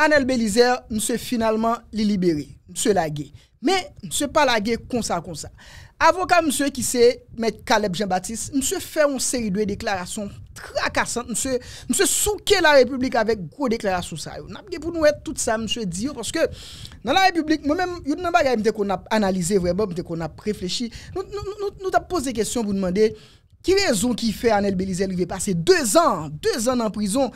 Anel nous monsieur finalement libérés. libéré, monsieur lagué. Mais monsieur pas lagué comme ça comme ça. Avocat monsieur qui c'est mettre Caleb Jean-Baptiste, monsieur fait une série de déclarations tracassantes, monsieur monsieur souqué la République avec gros déclarations ça. N'a pas pour nous être tout ça monsieur Dio, oh, parce que dans la République moi même y a une bagarre m'était qu'on a analysé vraiment qu'on a réfléchi. Nous avons posé des questions pour question pour demander qui raison qui fait Anel qui va passer deux ans, deux ans en prison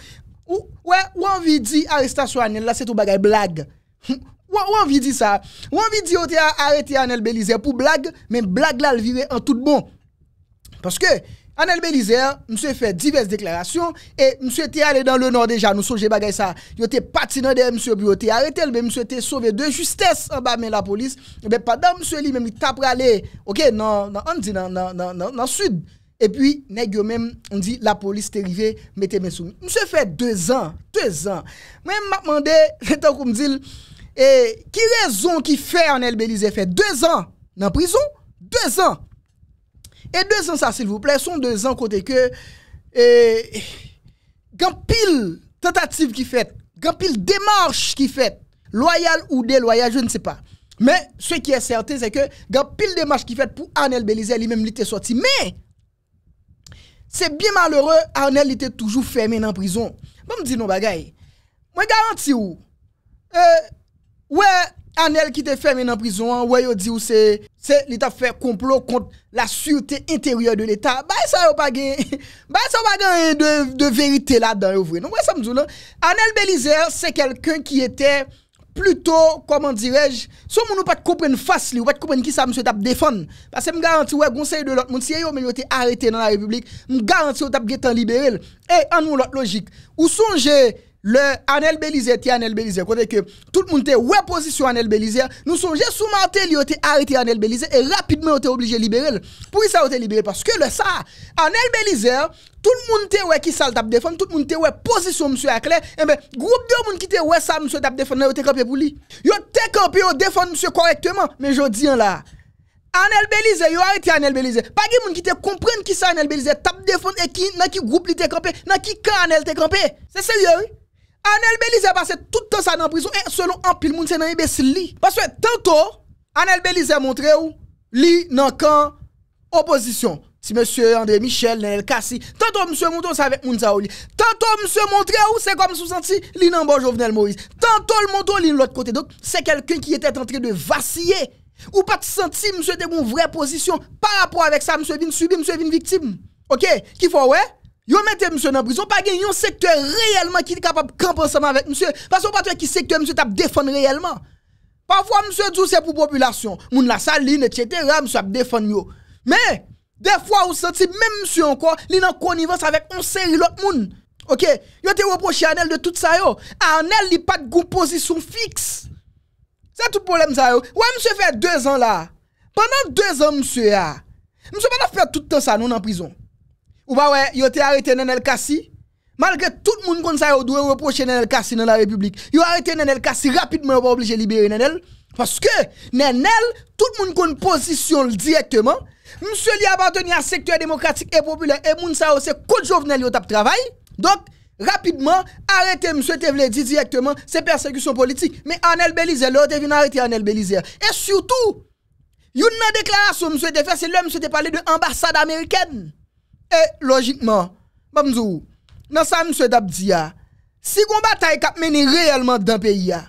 ou, ouais, ou envie de dire arrestation Anel, là, c'est tout bagay blague. Ou, ou envie de dire ça. Ou envie de dire, on oh, arrêté Anel Belizer pour blague, mais blague là, elle virait en tout bon. Parce que, Anel Belizer, monsieur fait diverses déclarations et monsieur était allé dans le nord déjà, nous songez bagay ça. Il était parti dans des monsieur puis était arrêté, mais monsieur était sauvé de justesse en bas mais la police. Mais eh ben, pendant monsieur lui même il tape aller, OK, non, non, on dit dans non, non, non, sud. E pi, nè gyo mèm, an di, la polis te rive, mète mè sou. Mse fè 2 an, 2 an. Mè mè mè mande, jè tan kou mdil, ki rezon ki fè Anel Belize fè 2 an nan prizon? 2 an! E 2 an sa, sil vouple, son 2 an kote ke, gen pil tentative ki fèt, gen pil demarche ki fèt, loyal ou de loyal, jè nè se pa. Mè, se ki è certe, zè ke, gen pil demarche ki fèt pou Anel Belize li mèm li te soti. Mè! Se bi malheure, Arnel li te toujou fèmè nan prizon. Bon, ba m di nou bagay? Mwen garanti ou? Euh, ouè, Arnel ki te fèmè nan prizon, ouè yo di ou se li ta fè complot kont la suretè intèryè de l'Etat. Bay sa yo bagay, bay sa yo bagay de verite la dan yo vwe. Ouè sa m di ou la? Arnel Belizer se kelken ki etè... Plutò, koman direj, sou moun nou pat koupen fass li, ou pat koupen ki sa mswe tap defon, pasè m garanti, wè, gounseye de lot, moun siye yo men yo te arete nan la republik, m garanti yo tap getan liberil, e eh, an nou lot logik. Ou sonje... le Anel Belize ti Anel Belize côté que tout le monde était position Anel Belize nous songeons sous Martel il était arrêté Anel Belize et rapidement était obligé libérer pour ça ou te libéré parce que le ça Anel Belize tout le monde était ouais qui ça de défendre tout le monde était ouais position monsieur Aclé et eh ben groupe de monde qui était ouais ça monsieur T'ap défendre était campé pour lui yo était campé yo défendre monsieur correctement mais je dis là Anel Belize, yo arrêté Anel Belize. Pas de monde qui te comprenne qui ça Anel Belize, tape défendre et qui, dans qui groupe il te campé, dans qui camp Anel te campé. C'est sérieux, oui? Anel Belize passé tout le temps ça dans prison et selon un pile monde c'est dans Parce que tantôt Anel Belize montré ou li dans camp opposition. Si monsieur André Michel, Nel Kassi, tantôt M. montre ça avec Mounzaouli. Tantôt M. montre ou c'est comme sous-senti li nan bon Jovenel Moïse. Tantôt le montre l'autre côté. Donc c'est quelqu'un qui était en train de vaciller ou pas de sentir monsieur de mon vraie position par rapport avec ça monsieur vin subir, monsieur vin victime. OK, qui faut ouais vous mettez monsieur dans prison, pas gagné un secteur réellement qui est capable de camper ensemble avec monsieur. Parce que pas qui secteur monsieur t'a défendre réellement. Parfois monsieur dit c'est pour population, moun la saline, etc. monsieur défendre yo. Mais, des fois vous sentez même monsieur encore, il est en connivence avec un série l'autre moun. Ok, vous te reproché Anel de tout ça yo. Anel il pas de position fixe. C'est tout problème ça yo. Ouais monsieur fait deux ans là. Pendant deux ans monsieur a. Monsieur pas fait tout le temps ça nous en prison. Ou pas ouais, yo été arrêté Nenel Kassi. Malgré tout le monde qui ça, yo doué reprocher Nenel Kassi dans la République. Yo arrêté Nenel Kassi rapidement, pas obligé libéré libérer Nenel. Parce que Nenel, tout le monde position directement. Monsieur li appartient à secteur démocratique et populaire et moun sa c'est code Jovenel yo tap travail. Donc rapidement arrêtez monsieur Tevle dit directement c'est persécution politique. Mais Anel Belize l'autre vient arrêté Anel Belize. Et surtout, une déclaration monsieur te fait c'est l'homme monsieur te parlé de ambassade américaine. Et eh, logiquement, Bamzou, dans ça, monsieur Dabdia, ah, si on bataille qui mené réellement dans pays, ah,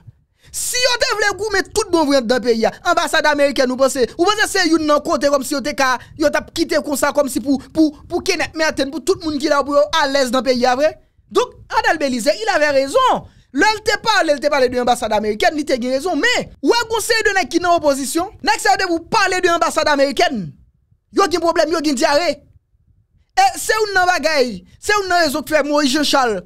si on te voulait goumer tout bon vrai dans pays, ah, ambassade américaine, nous pense, vous pensez c'est une nan côté comme si on était yo t'a quitté comme ça, comme si pour, pour, pour kenet Merten, pour tout le monde qui là, pour à l'aise dans pays pays, vrai? Donc, Adel Belize, il avait raison. L'el te parle, elle te parle de l'ambassade américaine, il te raison, mais, ou un conseil de nek qui en opposition? Nek de vous parler de l'ambassade américaine? a un problème, a un diarrhée. Et eh, c'est une bagaille, c'est une raison que fait Moïse Jean Charles.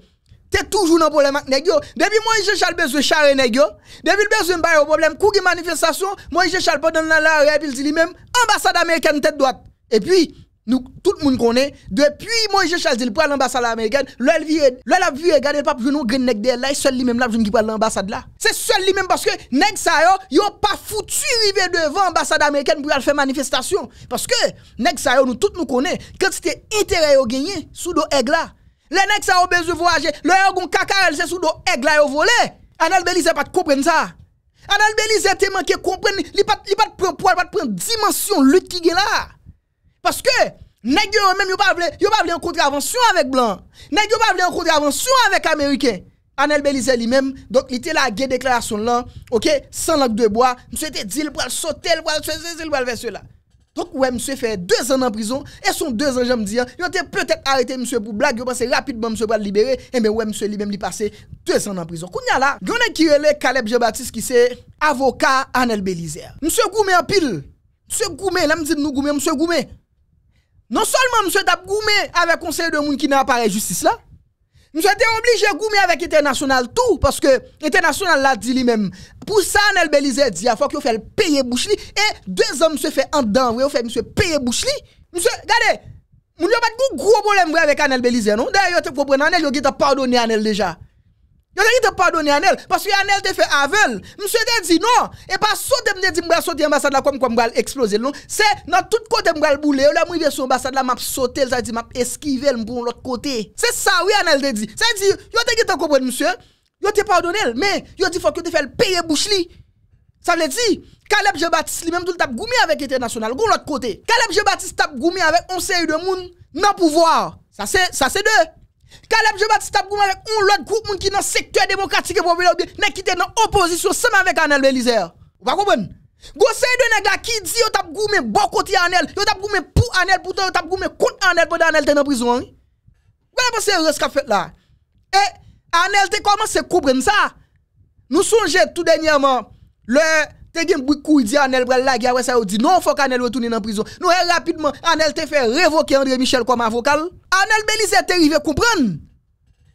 T'es toujours dans problème avec nèg Depuis Moïse Jean Charles besoin charrer nèg Depuis le besoin pas problème coup manifestation. manifestation, Moïse Jean Charles dans la rue, il dit lui-même ambassade américaine tête droite. Et puis nous, tout le monde connaît. Depuis, moi, je charles dit, pour l'ambassade américaine, l'elle a vu, regardez, le pape, nous, green nèg de là, seul lui-même, là, qui pour l'ambassade là. C'est seul lui-même parce que, nèg ça, yo, yo pas foutu river devant l'ambassade américaine pour faire manifestation. Parce que, nèg ça, yo, nous, tout nous connaît. Quand c'était intérêt, yo, gagné, sous do aigle là. Les nèg ça, yo, besoin voyager. Le yo, gon cacarel, c'est sous do aigle là, yo, volé. Anal Belize, pas de comprendre ça. Anal Belize, t'es manqué, comprendre. Li pas, li pas prendre poil, pas de prendre dimension, lutte qui est là. Parce que, nèg yo même yo pas vle, yo pas vle en contravention avec blanc. Nèg yo pas vle en contravention avec américain. Anel Belize lui-même, donc il était la guerre déclaration là, OK, sans langue de bois, monsieur était dit il va sauter, il va faire, il va faire cela. Donc ouais, monsieur fait deux ans en prison et son deux ans, j'aime dire, hein, il était peut-être arrêté monsieur pour blague, pensez rapidement monsieur va le libérer et eh mais ouais, monsieur lui-même lui passé deux ans en prison. Kounya là, y a qui relè Caleb Jean-Baptiste qui c'est avocat Anel Belize. Monsieur Goumé en pile. Monsieur Goumé, là me dit nous Goumé, monsieur Goumé. Non seulement monsieur t'a goumé avec conseil de monde qui n'a pas justice là, Monsieur était obligé de avec international tout parce que international l'a dit lui-même. Pour ça Anel Belize dit il faut qu'il fait payer Bouchli et deux hommes se fait en dedans, vous fait monsieur payer Bouchli. Monsieur regardez, a pas de gros problème avec Anel Belize non. D'ailleurs tu comprends Anel il a pardonné Anel déjà. Yo mérite te pardonner Anel parce que Anel te fait aveul, Monsieur te dit non et pas sauter me dit me sauter ambassade là comme comme va exploser non. C'est dans tout côté m'a va bouler. Là moi sur ambassade là m'a sauter ça dit m'a esquiver pour l'autre côté. C'est ça oui Anel te dit. Ça dit yo te qui comprendre monsieur. Yo te pardonné mais yo dit faut que te fait payer bouche li. Ça veut dire Caleb Jean-Baptiste lui-même tout le tap goumi avec international, goun l'autre côté. Caleb Jean-Baptiste tap goumi avec on série de monde non pouvoir. Ça c'est ça c'est deux. Caleb Jean-Baptiste a un autre groupe qui dans le secteur démocratique et qui sont dans l'opposition avec Anel Belizer. Vous comprenez? Gosey de nèg qui dit yo tap goumen bon côté Anel, yo tap goumen pour Anel pourtant tap goumen contre Anel pendant Anel dans prison. Hein? Vous pas ce ce qu'a fait là. Et eh, Anel te commencé comprendre ça. Nous songeons tout dernièrement le te gen bouik di Anel bral la gya wè sa yo di non fok Anel retourne nan prison. nous el rapidement Anel te fait révoquer André Michel comme avocat. Anel Belize te rive comprendre.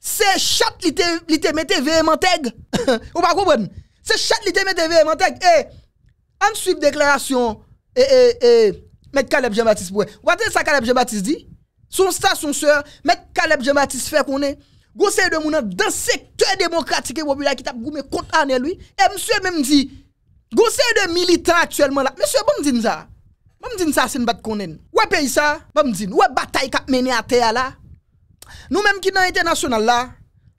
C'est chat li te li te mette véhémentèg. Ou pas comprendre. C'est chat li te mette véhémentèg et en déclaration et et et Met Caleb Jean-Baptiste pour. Ou attendez ça Caleb Jean-Baptiste dit Son star son sœur, met Caleb Jean-Baptiste fait qu'on est de mounan dans secteur démocratique et populaire qui t'a goumé contre Anel lui et monsieur même dit Gosset de militants actuellement là. Monsieur, bon me ça. Bon me ça, c'est une bat qu'on Ou est pays ça? Bon me Ou est bataille qui a mené à terre là? Nous même qui dans l'international là,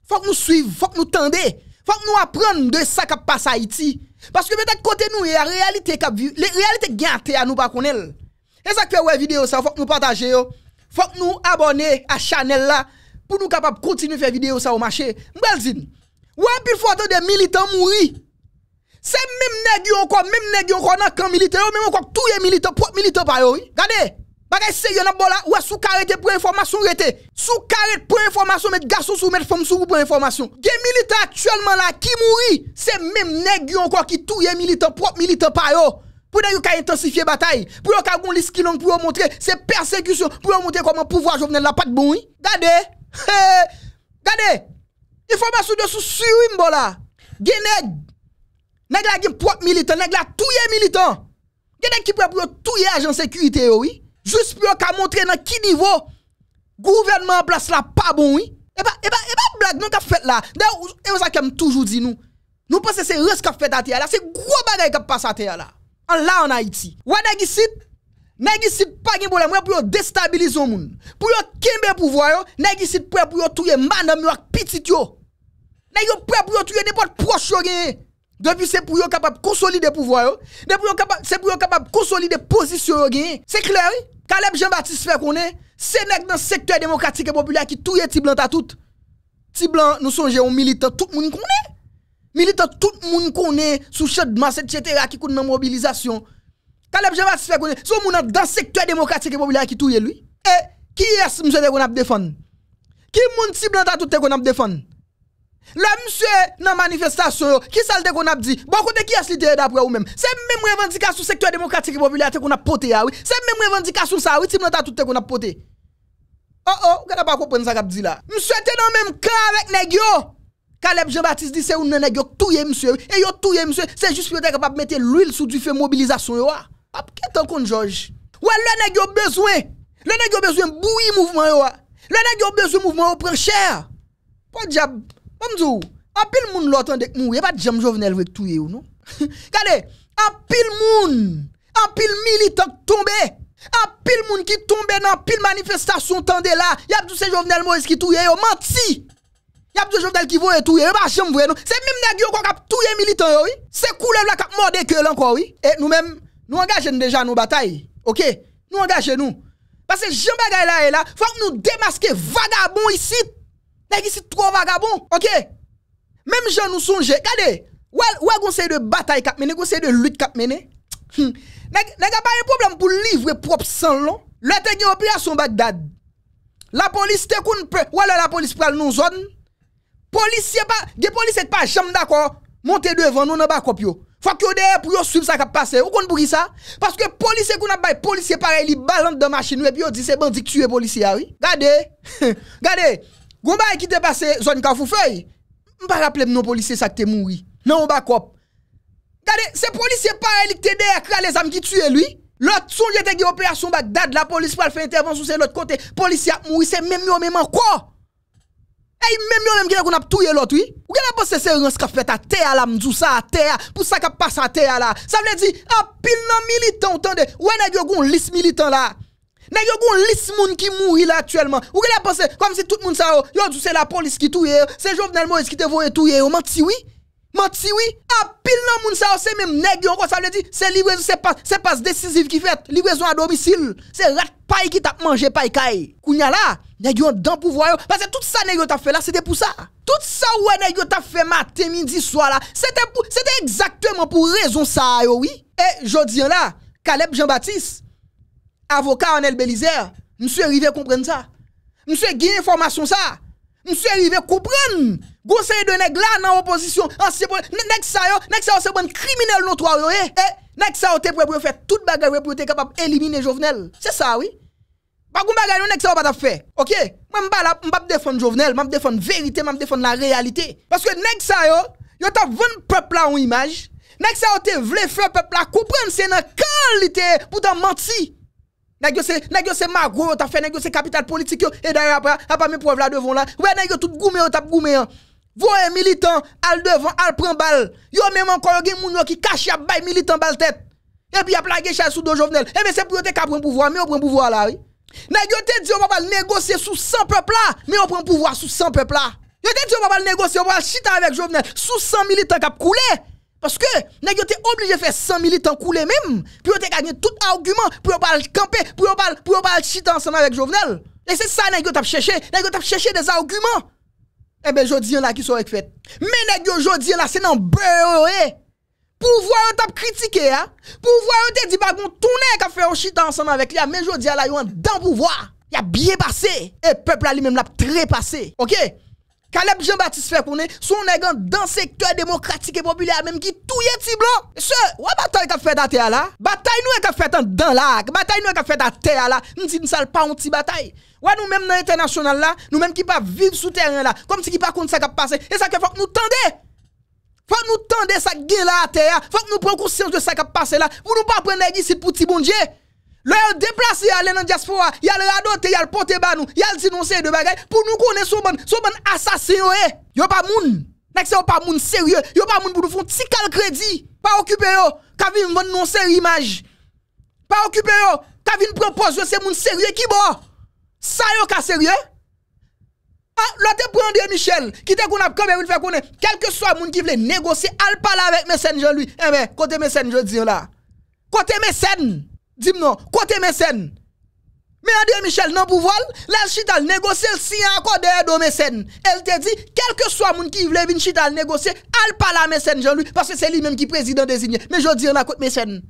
faut que nous suivions, faut que nous tendions, faut que nous apprenions de ça qui passe à Haïti. Parce que peut-être côté nous, il y a réalité qui a vu. La réalité qui a à nous pas qu'on Et ça que une vidéo ça, faut que nous partagions. Faut que nous abonnions à Chanel là. Pour nous capables de continuer à faire vidéo ça au marché. dis Ou un pile que des militants mourir. C'est même nèg yo encore même nèg yo encore dans camp militaire même encore tout les militaire propre militaire pas yo regardez bagay sérieux dans bola, ou ouais sous carrette pour information rete sous carrette pour information mettre garçon sous mettre femme sous pour information gen militaire actuellement là qui mouri c'est même nèg encore qui tout les militaire propre militaire pas yo pour yo ka intensifier bataille pour yo ka gon liste qui long pour montrer c'est persécution pour montrer comment pouvoir jovenel la pas bon regardez regardez information de sous sur là Genèg Nèk la gen prok militan, nèk la touye militan. Genèk ki pre pou yo touye ajan sekurite yo yi? Jus pou yo ka montre nan ki nivou gouvernement plas la pa bon yi? Eba blag nou ka fet la. Ewa sa kem toujou di nou. Nou pa se se res ka fet ati ya la. Se gro bagay ka pas ati ya la. An la an Haiti. Wè nèk yi sit, nèk yi sit pa gen bolem wè pou yo destabilizo moun. Pou yo kenbe pou voyo, nèk yi sit pre pou yo touye mandam yo ak pitit yo. Nèk yo pre pou yo touye nepot proch yo genye. Depuis c'est pour yon capable de consolider le pouvoir, depuis c'est pour capable de consolider la position C'est clair, oui. Caleb Jean-Baptiste fait qu'on est, c'est dans le secteur démocratique et populaire qui tout est blanc tout. nous sommes un militants, tout le monde connaît. Militants, tout le monde connaît, sous chef de masse, etc., qui compte dans la mobilisation. Caleb Jean-Baptiste fait qu'on est, c'est monde dans le secteur démocratique et populaire qui tout lui. Et qui est-ce, monsieur, qu'on a défendu? Qui est mon blanc à tout qu'on a défendu? Le mswe nan manifestasyon yo, ki sal de kon ap di? Bako bon, de ki yas li te edap we ou mem? Se mme mwen vendika sou sektorya demokratikipopilya te kon ap pote ya ou? Se mme mwen vendika sou sa ou, ti mwen ta tout te kon ap pote? Oh oh, kada pa kompren sa kap di la? Mswe te nan mem ka avèk negyo? Kaleb Jean-Baptiste di se ou nan negyo touye mswe yo? E yo touye mswe yo, se jis pi yo te kapap mette l'ouil sou du fe mobilizasyon yo? Ape, ke tan kon jorge? Ouwe, le negyo bezwen? Le negyo bezwen boui mouvman yo? Le negyo bezwen mouvman yo prek ch Mdou, en pile moun l'autant de mourir, pas e de jam jovenel avec tout ou non? Regardez, en pile moun, en pile militant tombé. En pile moun qui tombe dans pile manifestation tendez là, y a tout ces Jovenel Moïse qui touye ou menti. Y a tout Jovenel qui voye touye, pas e chambre voye non. C'est même nèg yo qui cap touye militant oui. C'est couleur là cap mordé que encore oui. Et nous même nous engageons déjà nos batailles. OK Nous engageons nous. Parce que Jean Bagay là est là, faut que nous démasquer vagabond ici Nèk isi tro vagabon. Ok. Mèm jen nou sonje. Gade. Ouè gounsey de batay kap mène. Gounsey de lout kap mène. Hmm. Nèk apayè problem pou livwe prop san lò. Lè te gè opi a son Bagdad. La polis te koun pre. Ouè lè la polis pral nou zon. Polis se pa. Gè polis se pa jem dako. Montè devan nou nan bakop yo. Fak yo deyè pou yo soub sa kap pase. Ou kon bouri sa. Paske polis se koun apay. Polis se pare li balan de machin we. Pi yo di se bandik tue polis ya wè. Gade. Gade Gon ba ekite pase Zonika Foufei? Mpa raple mnon polisye sakte moui. Nan mba kop. Gade, se polisye paralik te dey akra le zanm ki tue lui? Lot, son jete ge operasyon bagdad, la polisye pal fe intervans ou se lot kote, polisye ap moui, se memmyo memman kwa? Ey, memmyo memmen genye kon ap touye lot, oui? Ou genye posese yon skafpet a teya la, mdou sa a teya, pou sa kap pa sa teya la? Sa vle di, apil nan militan, utande, ou ene ge yon lis militan la? Na yon gon lis moun ki mouri la actuellement. Ou que la pensée comme si tout moun sa yo, oh, yo c'est la police qui touye, oh, c'est Jovenel Moïse qui te voye touye, yo oh, menti oui. Menti oui. A ah, pile nan moun sa yo c'est même nèg yo ça veut dire c'est livraison c'est pas c'est pas décisive qui fait livraison à domicile. C'est rat paille qui t'a mangé paille kaye. Kounya là, nèg yo pou pouvoir parce que tout ça nèg yon t'a fait là c'était pour ça. Tout ça ou nèg yon t'a fait matin midi soir là, c'était exactement pour raison ça yo oui. Et jodi là, Caleb Jean-Baptiste avocat Anel Belizer, monsieur arrivé à comprendre ça. Monsieur gagne information ça. Monsieur arrivé à comprendre. Conseil de nèg dans opposition, ancien ça yo, ça c'est bon criminel notoire yo eh. eh. ça yo te prêt pour faire toute bagarre pour être capable éliminer Jovenel. C'est ça oui. Pas qu'on bagarre nèg ça pas faire. fait. OK. Moi m'pa là, m'pa défendre Jovenel, m'pa défendre vérité, m'pa défendre la réalité parce que nèg ça yo, yo t'a vendre peuple là en image. Nèg ça yo te vle faire peuple là comprendre c'est une qualité pour t'en mentir. Nèg yo c'est nèg yo c'est magro, t'a fait nèg c'est capital politique yo et d'ailleurs après a pas mes preuves là devant là. Ouais nèg yo tout goumé yo t'a goumé. Hein. Voyez militant al devant al prend balle. Yo même encore gen moun yo qui cache a bay militant balle tête. Et puis a plagué chez sous deux jeunes. Et eh mais ben, c'est pour te ka prendre pouvoir mais on prend pouvoir là oui. Nèg yo te dit on va négocier sous 100 peuple là mais on prend pouvoir sous 100 peuple là. Yo te dit on va négocier on va chiter avec Jovenel sous 100 militants qui a coulé. Parce que, nous obligé obligé de faire 100 militants couler même, pour gagner tout argument, pour pas camper, pour pas pour chiter ensemble avec Jovenel. Et c'est ça que nous avons cherché. Nous avons cherché des arguments. Eh bien, je dis là qui sont fait. Mais nous avons là, c'est dans beurre. Eh. voir yon critiquer. critiqué, ah. pour voir yon pas dit qu'on bah, tourner qu'a fait un chit ensemble avec lui, ah. mais je dis là avez dans pouvoir. Il a bien passé. Et peuple a lui-même l'a passé OK? Caleb Jean-Baptiste fait qu'on est, son nègre dans secteur démocratique et populaire, même qui tout est petit blanc. Ce, la bataille qu'a fait à terre là, bataille nous qu'a fait dans là, bataille nous qu'a fait à terre là, nous ne sommes pas un petit bataille. Ouais, nous même dans l'international là, nous même qui pas vivre sous terrain là, comme si qui pas contre ça qui passé, et ça que faut que nous tendez. Faut que nous tendez ça qui là à terre, faut que nous prenions conscience de ça qui passé là, pour nous pas prendre ici pour petit bon Dieu. Lò yon deplase yò alè nan diaspora, yò alè adote, yò alè pote banou, yò alè ti non seri de bagay, pou nou konè sou men, sou men asasen yò e. Eh. Yò pa moun, nèk se yò pa moun seriè, yò pa moun pou nou foun tikal kredi. Pa okupè yò, kavi mwen non seri imaj. Pa okupè yò, kavi mwen propos yò se moun seriè ki bo. Sa yò ka seriè? Ha, lò te pren de Michel, kite koun ap kame vil fe konè, kelke so a moun ki vle negosi, al pala vek mesenjon eh lwi. Eme, kote mesenjon diyo la. Kote mesenj. dis-moi, côté mécène. Mais André Michel, non pouvoir, l'Alchital négocie le signe accord de Edo Mécène. Elle te dit, quel que soit le monde qui veut venir Chital négocier, elle parle à Mécène Jean-Louis, parce que c'est lui-même qui est président désigné. Mais je dis, on a côté Mécène.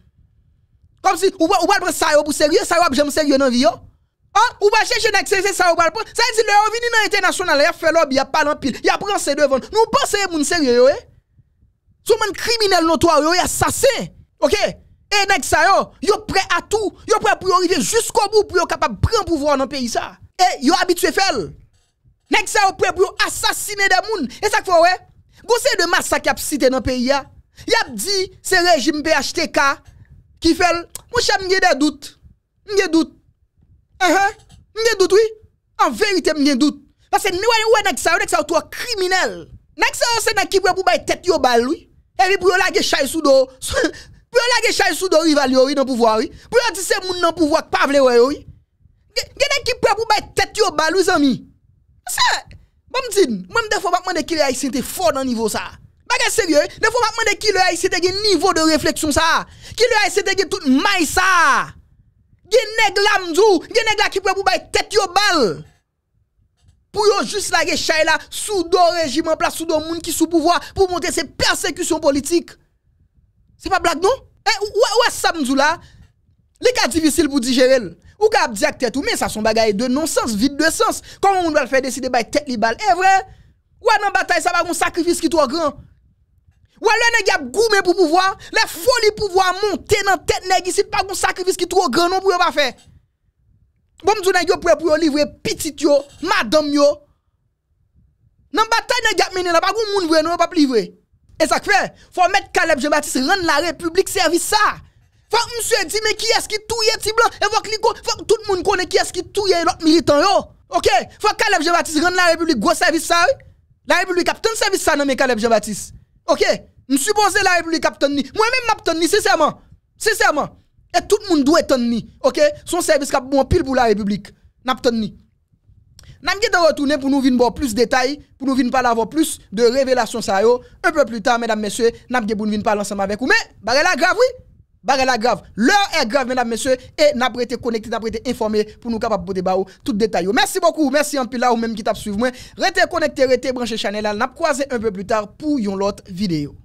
Comme si, ou pas prendre ça pour sérieux, ça va j'aime sérieux dans la vie. Ah, ou pas chercher d'accéder ça ou pas prendre. Ça veut dire, le revenu dans l'international, il fait lobby, il a pas en pile, il a pris ses devant. Nous pensons que c'est sérieux, eh? Tout le criminel notoire, il est assassin. Ok? E, nèk sa yo, yo pre a tou. Yo pre pou yo rive jusqu'o bou pou yo kapap pre mpouvo nan peyi sa. E, yo habi twe fel. Nèk sa yo pre pou yo asasine de moun. E sak fwa we? Gou se de masak ap site nan peyi ya. Yap di se rejim BHTK ki fel. Mwen chan mwen dè dout. Mwen dè dout. Ehe. Uh-huh. Mwen dè dout, oui. An verite mwen dè dout. Pase nou an yon wè nèk sa yo, nèk sa yo twa kriminel. Nèk sa yo se nan kibwe pou bay tèt yo bal, oui. E, vi pou yo lage chay sou do. Sou... Pour la Charles sous rival dans pouvoir oui. Pour dire c'est moun dans pouvoir pas vle oui. Gène qui prêt pour mettre tête yo bal les amis. Ça bon me moi des fois m'a demandé qui le haïtien est fort dans niveau ça. Bagay sérieux, des fois m'a demandé qui le haïtien était niveau de réflexion ça. Qui le haïtien était tout maille ça. Gène nèg la mdou, gène la qui prêt pour mettre tête yo bal. Pour yon juste la Charles là sous régime en place sous moun qui sous pouvoir pour monter ses persécutions politiques. Se pa blak nou? Eh, wè sa mzou la? Lè ka divisil pou di jerel. Ou ka ap diak tèt ou, men sa son bagay de non sens, vide de sens. Kwa moun wè l fè deside bay tèt li bal. Eh vre, wè nan batay sa bagoun sakrifis ki tro gran. Wè lè nè gap goumè pou pouvoi, lè foli pouvoi montè nan tèt nè gisit bagoun sakrifis ki tro gran, nou pou yon pa fè. Bou mzou nan yon pou yon livre pitit yon, madom yon. Nan batay nan gap menè la, bagoun moun vre nou wè pa plivre. Et ça fait, faut mettre Caleb Jean-Baptiste, rendre la République service ça. Faut que monsieur dit, mais qui est-ce qui touille petit blanc? Et faut que tout le monde connaît qui est-ce qui touille l'autre militant yo. Ok? Faut que Caleb Jean-Baptiste rendre la République gros service ça. La République a de service ça, non, mais Caleb Jean-Baptiste. Ok? me supposé la République a Moi-même, je suis sincèrement. Sincèrement. Et tout le monde doit être Ok? Son service cap bon pile pour la République. ça. Namge de retoune pou nou vin bo plus detay, pou nou vin pa lavo plus de revelasyon sa yo. Un peu plus ta, mesdames, messe, namge bou nou vin pa lansem avek ou. Me, bare la grav, oui. Bare la grav. Leur e grav, mesdames, messe, e nap rete konekte, nap rete informe pou nou kapap bote ba ou tout detay yo. Mersi bokou, mersi anpil la ou menm ki tap suiv mwen. Rete konekte, rete branche chanel an, nap kwaze un peu plus ta pou yon lot videyo.